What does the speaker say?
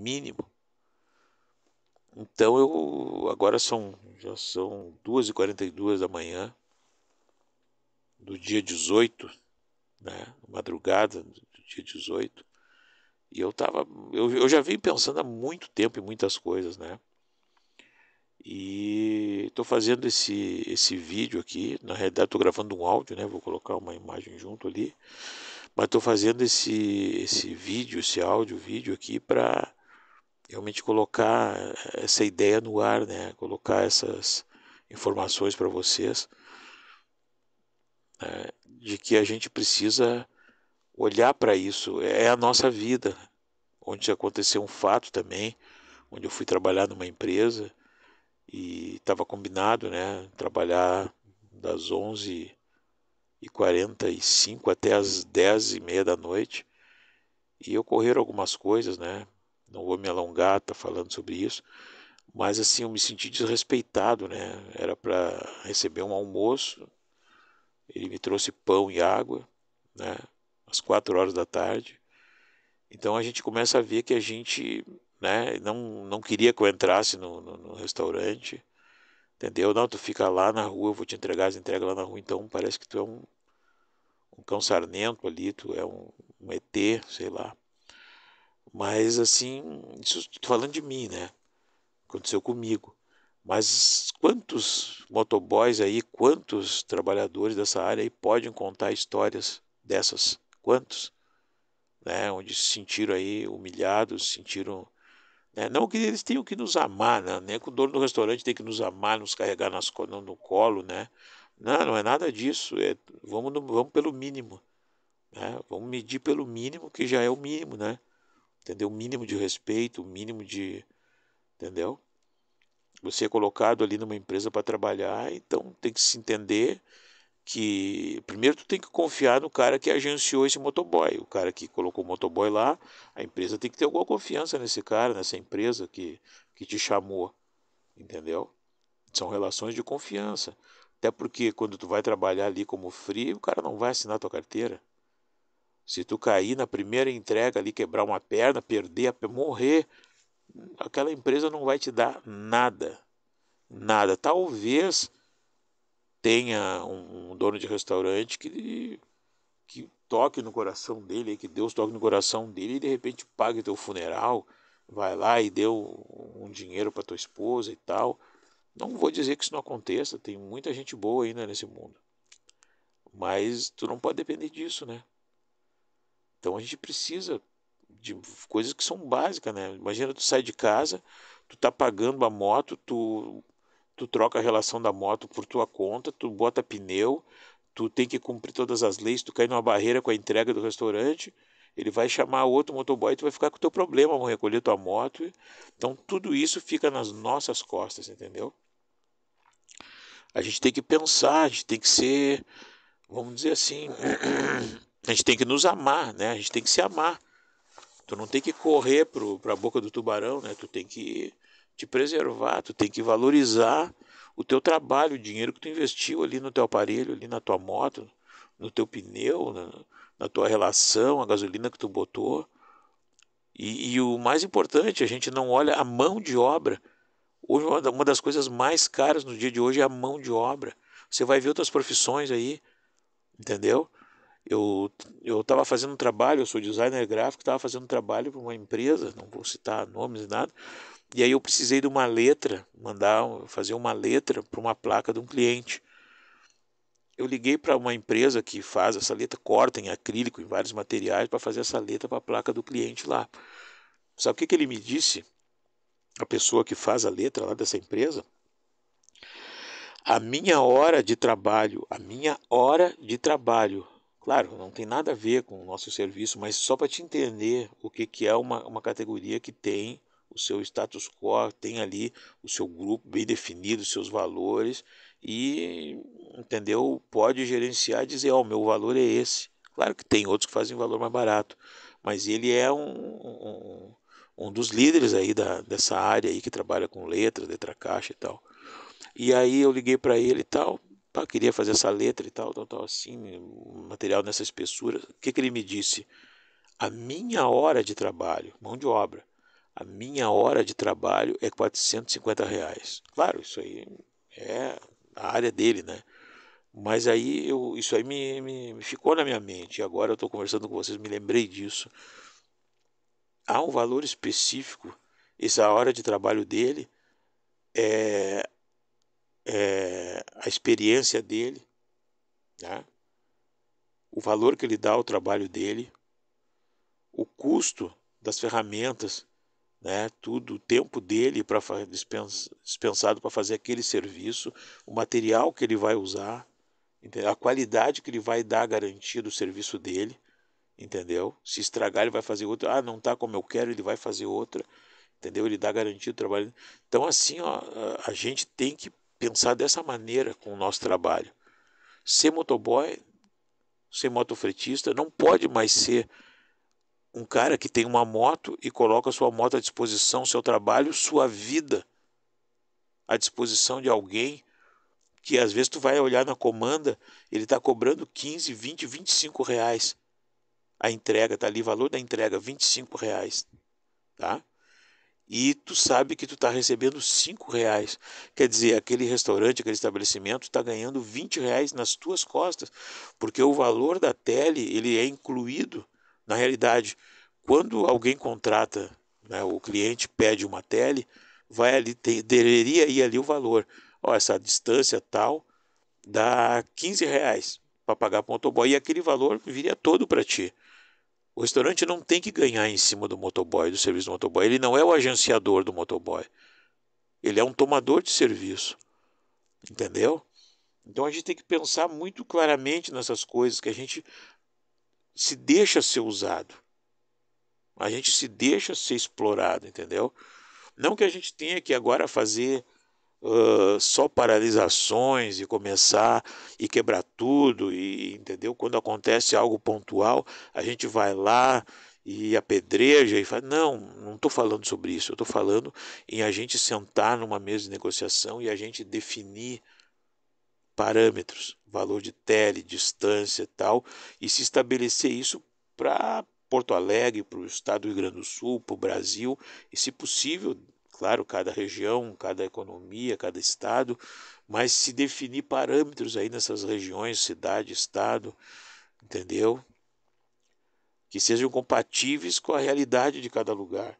mínimo. Então eu agora são já são 2h42 da manhã do dia 18, né? Madrugada do dia 18. E eu tava eu, eu já vim pensando há muito tempo em muitas coisas, né? E estou fazendo esse esse vídeo aqui, na realidade estou gravando um áudio, né? Vou colocar uma imagem junto ali. Mas estou fazendo esse esse vídeo, esse áudio, vídeo aqui para realmente colocar eh, essa ideia no ar, né? Colocar essas informações para vocês né? de que a gente precisa olhar para isso. É, é a nossa vida. Onde aconteceu um fato também, onde eu fui trabalhar numa empresa e estava combinado, né? Trabalhar das 11 e 45 até as 10 e meia da noite e ocorreram algumas coisas, né? não vou me alongar, tá falando sobre isso, mas assim, eu me senti desrespeitado, né? Era para receber um almoço, ele me trouxe pão e água, né? Às quatro horas da tarde. Então a gente começa a ver que a gente, né? Não, não queria que eu entrasse no, no, no restaurante, entendeu? Não, tu fica lá na rua, eu vou te entregar as entregas lá na rua, então parece que tu é um, um cão sarnento ali, tu é um, um ET, sei lá. Mas assim, isso falando de mim, né? Aconteceu comigo. Mas quantos motoboys aí, quantos trabalhadores dessa área aí podem contar histórias dessas? Quantos? Né, onde se sentiram aí humilhados, se sentiram. Né, não que eles tenham que nos amar, né, nem que o dono do restaurante tem que nos amar, nos carregar nas, no, no colo, né? Não, não é nada disso. É, vamos, vamos pelo mínimo. Né, vamos medir pelo mínimo, que já é o mínimo, né? entendeu? O mínimo de respeito, o mínimo de, entendeu? Você é colocado ali numa empresa para trabalhar, então tem que se entender que primeiro tu tem que confiar no cara que agenciou esse motoboy, o cara que colocou o motoboy lá, a empresa tem que ter alguma confiança nesse cara, nessa empresa que, que te chamou, entendeu? São relações de confiança. Até porque quando tu vai trabalhar ali como free, o cara não vai assinar tua carteira. Se tu cair na primeira entrega ali, quebrar uma perna, perder, morrer, aquela empresa não vai te dar nada. Nada. Talvez tenha um, um dono de restaurante que, que toque no coração dele, que Deus toque no coração dele e de repente pague teu funeral, vai lá e deu um dinheiro para tua esposa e tal. Não vou dizer que isso não aconteça, tem muita gente boa ainda né, nesse mundo. Mas tu não pode depender disso, né? Então a gente precisa de coisas que são básicas, né? Imagina tu sai de casa, tu tá pagando a moto, tu tu troca a relação da moto por tua conta, tu bota pneu, tu tem que cumprir todas as leis, tu cai numa barreira com a entrega do restaurante, ele vai chamar outro motoboy, tu vai ficar com o teu problema, vão recolher tua moto. Então tudo isso fica nas nossas costas, entendeu? A gente tem que pensar, a gente tem que ser, vamos dizer assim, A gente tem que nos amar, né? A gente tem que se amar. Tu não tem que correr para a boca do tubarão, né? Tu tem que te preservar, tu tem que valorizar o teu trabalho, o dinheiro que tu investiu ali no teu aparelho, ali na tua moto, no teu pneu, na, na tua relação, a gasolina que tu botou. E, e, o mais importante, a gente não olha a mão de obra. Hoje, uma das coisas mais caras no dia de hoje é a mão de obra. Você vai ver outras profissões aí, entendeu? eu eu estava fazendo um trabalho, eu sou designer gráfico, estava fazendo um trabalho para uma empresa, não vou citar nomes e nada, e aí eu precisei de uma letra, mandar fazer uma letra para uma placa de um cliente. Eu liguei para uma empresa que faz essa letra, corta em acrílico, em vários materiais, para fazer essa letra para a placa do cliente lá. Sabe o que, que ele me disse? A pessoa que faz a letra lá dessa empresa? A minha hora de trabalho, a minha hora de trabalho Claro, não tem nada a ver com o nosso serviço, mas só para te entender o que, que é uma, uma categoria que tem o seu status quo, tem ali o seu grupo bem definido, os seus valores e, entendeu, pode gerenciar e dizer, ó, oh, meu valor é esse. Claro que tem outros que fazem valor mais barato, mas ele é um, um, um dos líderes aí da, dessa área aí que trabalha com letras, letra caixa e tal. E aí eu liguei para ele e tal, queria fazer essa letra e tal, tal, tal, assim, material nessa espessura. O que, que ele me disse? A minha hora de trabalho, mão de obra, a minha hora de trabalho é 450 reais. Claro, isso aí é a área dele, né? Mas aí eu, isso aí me, me, me ficou na minha mente. E agora eu estou conversando com vocês, me lembrei disso. Há um valor específico. Essa hora de trabalho dele é, é a experiência dele, né? o valor que ele dá ao trabalho dele, o custo das ferramentas, né? tudo, o tempo dele para dispensado para fazer aquele serviço, o material que ele vai usar, a qualidade que ele vai dar a garantia do serviço dele, entendeu? Se estragar ele vai fazer outra, ah, não está como eu quero, ele vai fazer outra entendeu? Ele dá garantia do trabalho. Então, assim, ó, a gente tem que pensar dessa maneira com o nosso trabalho. Ser motoboy, ser motofretista, não pode mais ser um cara que tem uma moto e coloca sua moto à disposição, seu trabalho, sua vida à disposição de alguém que às vezes tu vai olhar na comanda, ele está cobrando 15, 20, 25 reais. A entrega, tá ali, valor da entrega, 25 reais. Tá? e tu sabe que tu está recebendo cinco reais. Quer dizer, aquele restaurante, aquele estabelecimento está ganhando 20 reais nas tuas costas, porque o valor da tele ele é incluído na realidade. Quando alguém contrata, né, o cliente pede uma tele, vai ali, ter, deveria ir ali o valor. Ó, essa distância tal dá 15 reais para pagar para o motoboy e aquele valor viria todo para ti. O restaurante não tem que ganhar em cima do motoboy, do serviço do motoboy. Ele não é o agenciador do motoboy. Ele é um tomador de serviço. Entendeu? Então a gente tem que pensar muito claramente nessas coisas que a gente se deixa ser usado. A gente se deixa ser explorado, entendeu? Não que a gente tenha que agora fazer uh, só paralisações e começar e quebrar tudo, e entendeu? Quando acontece algo pontual, a gente vai lá e apedreja e fala: não, não estou falando sobre isso, eu estou falando em a gente sentar numa mesa de negociação e a gente definir parâmetros, valor de tele, distância e tal, e se estabelecer isso para Porto Alegre, para o estado do Rio Grande do Sul, para o Brasil, e se possível claro, cada região, cada economia, cada estado, mas se definir parâmetros aí nessas regiões, cidade, estado, entendeu? Que sejam compatíveis com a realidade de cada lugar.